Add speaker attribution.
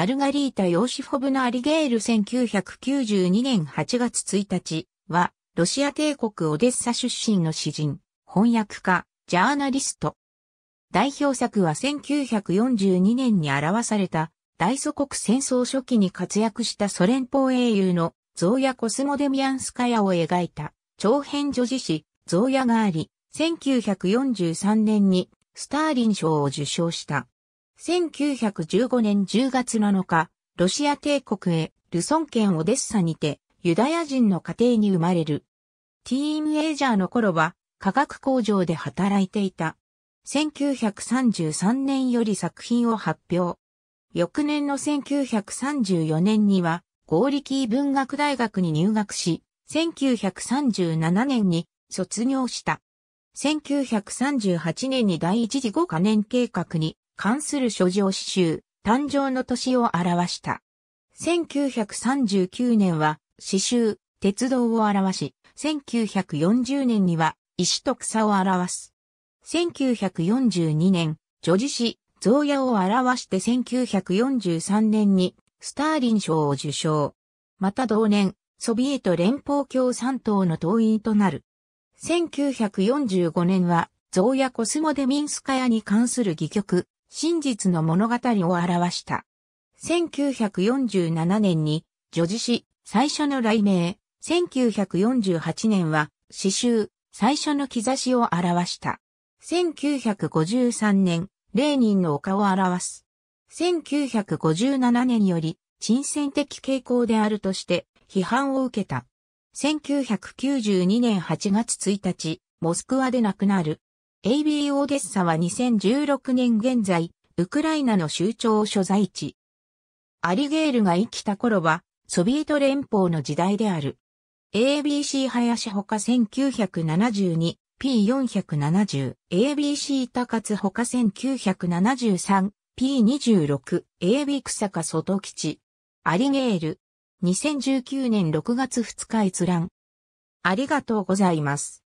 Speaker 1: マルガリータ・ヨーシフォブナ・アリゲール1992年8月1日は、ロシア帝国オデッサ出身の詩人、翻訳家、ジャーナリスト。代表作は1942年に表された、大祖国戦争初期に活躍したソ連邦英雄のゾーヤ・コスモデミアンスカヤを描いた、長編女子詩、ゾーヤがあり、1943年にスターリン賞を受賞した。1915年10月7日、ロシア帝国へ、ルソン県オデッサにて、ユダヤ人の家庭に生まれる。ティーンエイジャーの頃は、化学工場で働いていた。1933年より作品を発表。翌年の1934年には、合力文学大学に入学し、1937年に卒業した。1938年に第一次五カ年計画に関する諸条詩集、誕生の年を表した。1939年は詩集、鉄道を表し、1940年には石と草を表す。1942年、女児詩、造屋を表して1943年にスターリン賞を受賞。また同年、ソビエト連邦共産党の党員となる。1945年は、ゾ屋コスモデ・ミンスカヤに関する戯曲、真実の物語を表した。1947年に、女児詩、最初の雷鳴、1948年は、詩集、最初の兆しを表した。1953年、レーニンの丘を表す。1957年より、沈戦的傾向であるとして、批判を受けた。1992年8月1日、モスクワで亡くなる。AB オデッサは2016年現在、ウクライナの州庁所在地。アリゲールが生きた頃は、ソビエト連邦の時代である。ABC 林ほか 1972P470、ABC 高津ほか 1973P26、AB 草加外吉。アリゲール。2019年6月2日閲覧。ありがとうございます。